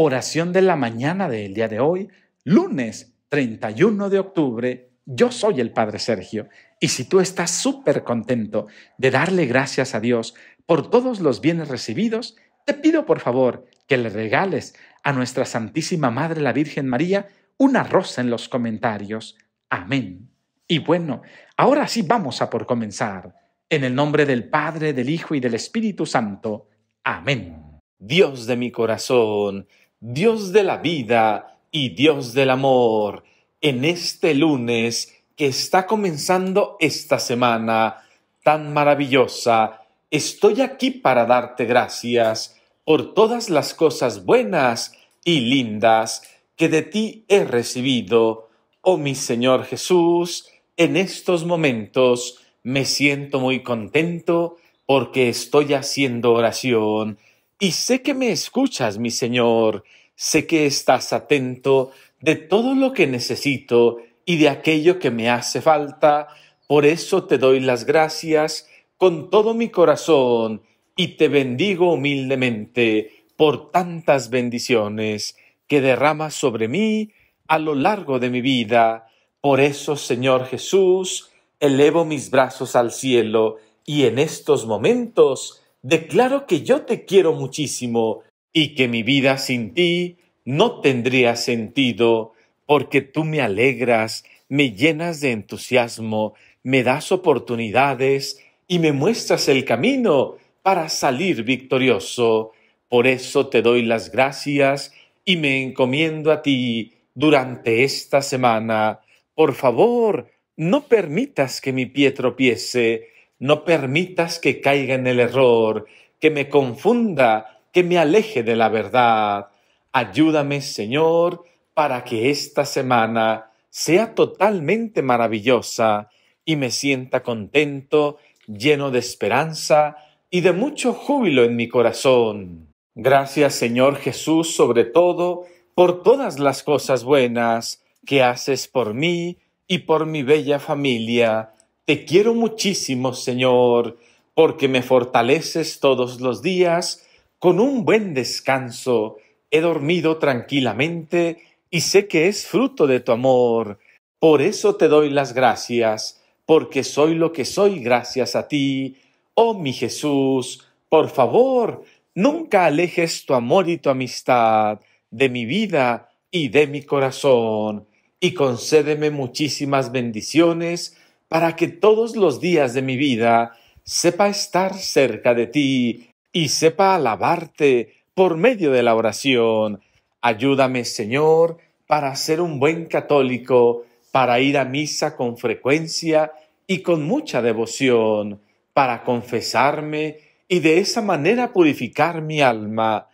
Oración de la mañana del día de hoy, lunes 31 de octubre. Yo soy el Padre Sergio y si tú estás súper contento de darle gracias a Dios por todos los bienes recibidos, te pido por favor que le regales a nuestra Santísima Madre la Virgen María una rosa en los comentarios. Amén. Y bueno, ahora sí vamos a por comenzar. En el nombre del Padre, del Hijo y del Espíritu Santo. Amén. Dios de mi corazón, Dios de la vida y Dios del amor, en este lunes que está comenzando esta semana tan maravillosa, estoy aquí para darte gracias por todas las cosas buenas y lindas que de ti he recibido. Oh mi Señor Jesús, en estos momentos me siento muy contento porque estoy haciendo oración y sé que me escuchas, mi Señor, sé que estás atento de todo lo que necesito y de aquello que me hace falta. Por eso te doy las gracias con todo mi corazón y te bendigo humildemente por tantas bendiciones que derramas sobre mí a lo largo de mi vida. Por eso, Señor Jesús, elevo mis brazos al cielo y en estos momentos declaro que yo te quiero muchísimo y que mi vida sin ti no tendría sentido, porque tú me alegras, me llenas de entusiasmo, me das oportunidades y me muestras el camino para salir victorioso. Por eso te doy las gracias y me encomiendo a ti durante esta semana. Por favor, no permitas que mi pie tropiece no permitas que caiga en el error, que me confunda, que me aleje de la verdad. Ayúdame, Señor, para que esta semana sea totalmente maravillosa y me sienta contento, lleno de esperanza y de mucho júbilo en mi corazón. Gracias, Señor Jesús, sobre todo, por todas las cosas buenas que haces por mí y por mi bella familia te quiero muchísimo, Señor, porque me fortaleces todos los días. Con un buen descanso he dormido tranquilamente y sé que es fruto de tu amor. Por eso te doy las gracias, porque soy lo que soy gracias a ti. Oh mi Jesús, por favor, nunca alejes tu amor y tu amistad de mi vida y de mi corazón, y concédeme muchísimas bendiciones para que todos los días de mi vida sepa estar cerca de ti y sepa alabarte por medio de la oración. Ayúdame, Señor, para ser un buen católico, para ir a misa con frecuencia y con mucha devoción, para confesarme y de esa manera purificar mi alma.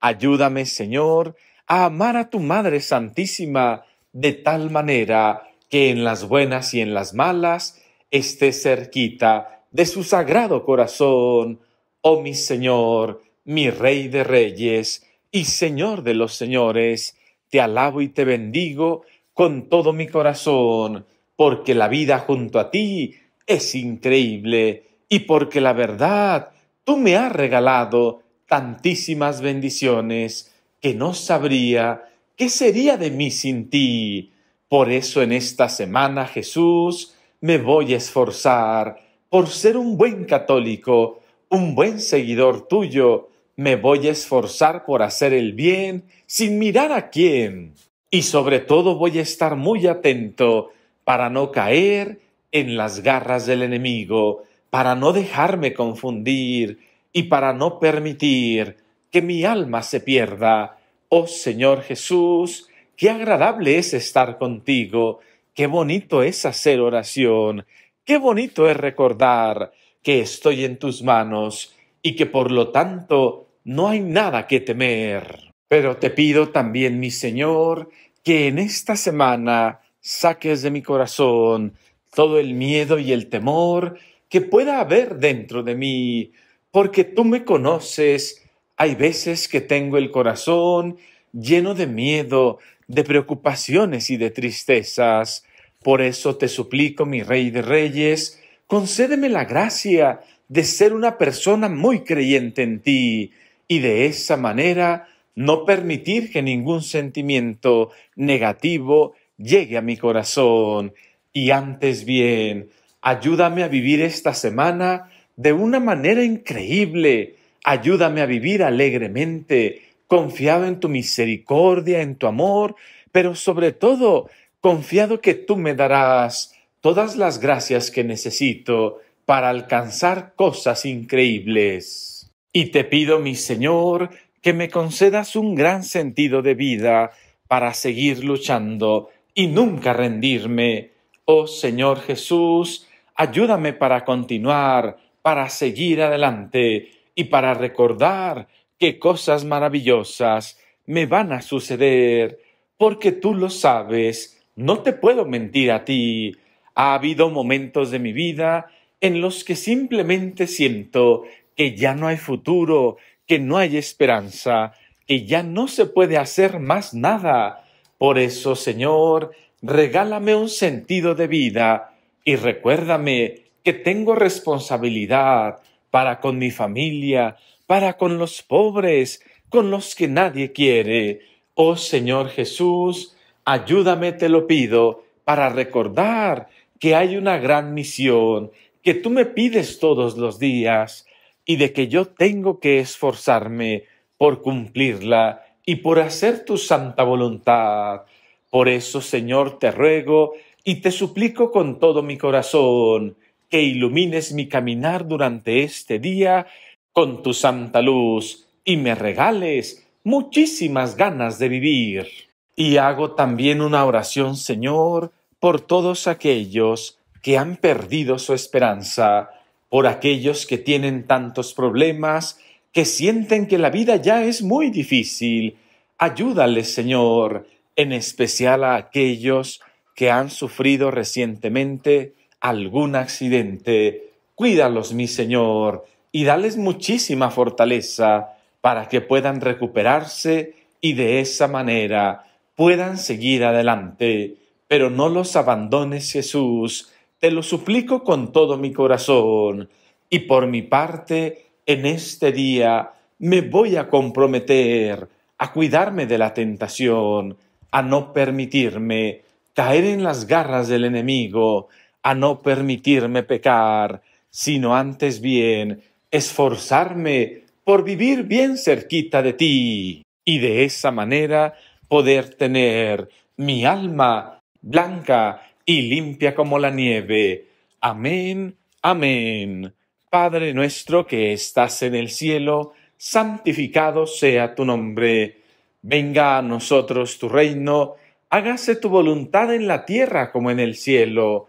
Ayúdame, Señor, a amar a tu Madre Santísima de tal manera que en las buenas y en las malas esté cerquita de su sagrado corazón, oh mi Señor, mi Rey de Reyes y Señor de los Señores, te alabo y te bendigo con todo mi corazón, porque la vida junto a ti es increíble y porque la verdad tú me has regalado tantísimas bendiciones que no sabría qué sería de mí sin ti. Por eso en esta semana, Jesús, me voy a esforzar por ser un buen católico, un buen seguidor tuyo. Me voy a esforzar por hacer el bien sin mirar a quién. Y sobre todo voy a estar muy atento para no caer en las garras del enemigo, para no dejarme confundir y para no permitir que mi alma se pierda. Oh Señor Jesús, Qué agradable es estar contigo, qué bonito es hacer oración, qué bonito es recordar que estoy en tus manos y que por lo tanto no hay nada que temer. Pero te pido también, mi Señor, que en esta semana saques de mi corazón todo el miedo y el temor que pueda haber dentro de mí, porque tú me conoces. Hay veces que tengo el corazón lleno de miedo, de preocupaciones y de tristezas. Por eso te suplico, mi Rey de Reyes, concédeme la gracia de ser una persona muy creyente en ti y de esa manera no permitir que ningún sentimiento negativo llegue a mi corazón. Y antes bien, ayúdame a vivir esta semana de una manera increíble. Ayúdame a vivir alegremente, confiado en tu misericordia, en tu amor, pero sobre todo confiado que tú me darás todas las gracias que necesito para alcanzar cosas increíbles. Y te pido, mi Señor, que me concedas un gran sentido de vida para seguir luchando y nunca rendirme. Oh Señor Jesús, ayúdame para continuar, para seguir adelante y para recordar qué cosas maravillosas me van a suceder, porque tú lo sabes, no te puedo mentir a ti. Ha habido momentos de mi vida en los que simplemente siento que ya no hay futuro, que no hay esperanza, que ya no se puede hacer más nada. Por eso, Señor, regálame un sentido de vida y recuérdame que tengo responsabilidad, para con mi familia, para con los pobres, con los que nadie quiere. Oh Señor Jesús, ayúdame, te lo pido, para recordar que hay una gran misión que tú me pides todos los días y de que yo tengo que esforzarme por cumplirla y por hacer tu santa voluntad. Por eso, Señor, te ruego y te suplico con todo mi corazón, que ilumines mi caminar durante este día con tu santa luz y me regales muchísimas ganas de vivir. Y hago también una oración, Señor, por todos aquellos que han perdido su esperanza, por aquellos que tienen tantos problemas, que sienten que la vida ya es muy difícil. Ayúdales, Señor, en especial a aquellos que han sufrido recientemente algún accidente. Cuídalos, mi Señor, y dales muchísima fortaleza para que puedan recuperarse y de esa manera puedan seguir adelante. Pero no los abandones, Jesús, te lo suplico con todo mi corazón. Y por mi parte, en este día me voy a comprometer a cuidarme de la tentación, a no permitirme caer en las garras del enemigo a no permitirme pecar, sino antes bien esforzarme por vivir bien cerquita de ti y de esa manera poder tener mi alma blanca y limpia como la nieve. Amén, amén. Padre nuestro que estás en el cielo, santificado sea tu nombre. Venga a nosotros tu reino, hágase tu voluntad en la tierra como en el cielo.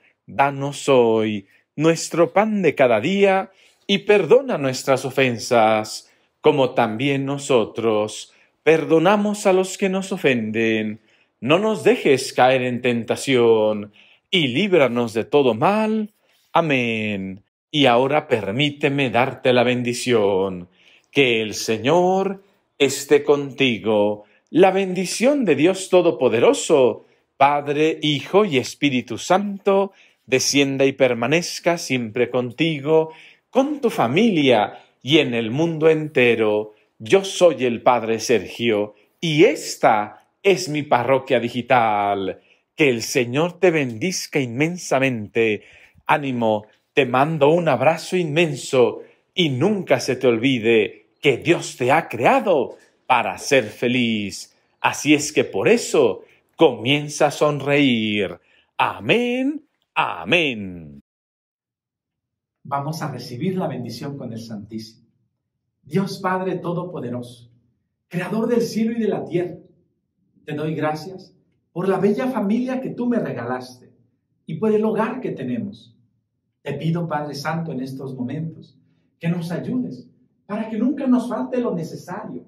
Danos hoy nuestro pan de cada día y perdona nuestras ofensas, como también nosotros perdonamos a los que nos ofenden. No nos dejes caer en tentación, y líbranos de todo mal. Amén. Y ahora permíteme darte la bendición. Que el Señor esté contigo. La bendición de Dios Todopoderoso, Padre, Hijo y Espíritu Santo, descienda y permanezca siempre contigo, con tu familia y en el mundo entero. Yo soy el Padre Sergio y esta es mi parroquia digital. Que el Señor te bendizca inmensamente. Ánimo, te mando un abrazo inmenso y nunca se te olvide que Dios te ha creado para ser feliz. Así es que por eso comienza a sonreír. Amén Amén. Vamos a recibir la bendición con el Santísimo. Dios Padre Todopoderoso, Creador del cielo y de la tierra, te doy gracias por la bella familia que tú me regalaste y por el hogar que tenemos. Te pido, Padre Santo, en estos momentos, que nos ayudes para que nunca nos falte lo necesario,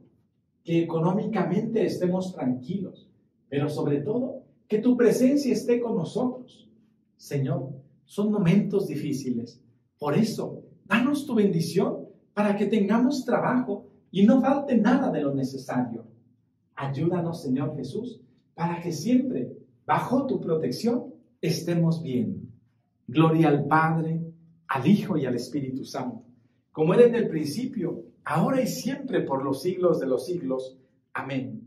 que económicamente estemos tranquilos, pero sobre todo que tu presencia esté con nosotros Señor, son momentos difíciles. Por eso, danos tu bendición para que tengamos trabajo y no falte nada de lo necesario. Ayúdanos, Señor Jesús, para que siempre, bajo tu protección, estemos bien. Gloria al Padre, al Hijo y al Espíritu Santo, como era en el principio, ahora y siempre, por los siglos de los siglos. Amén.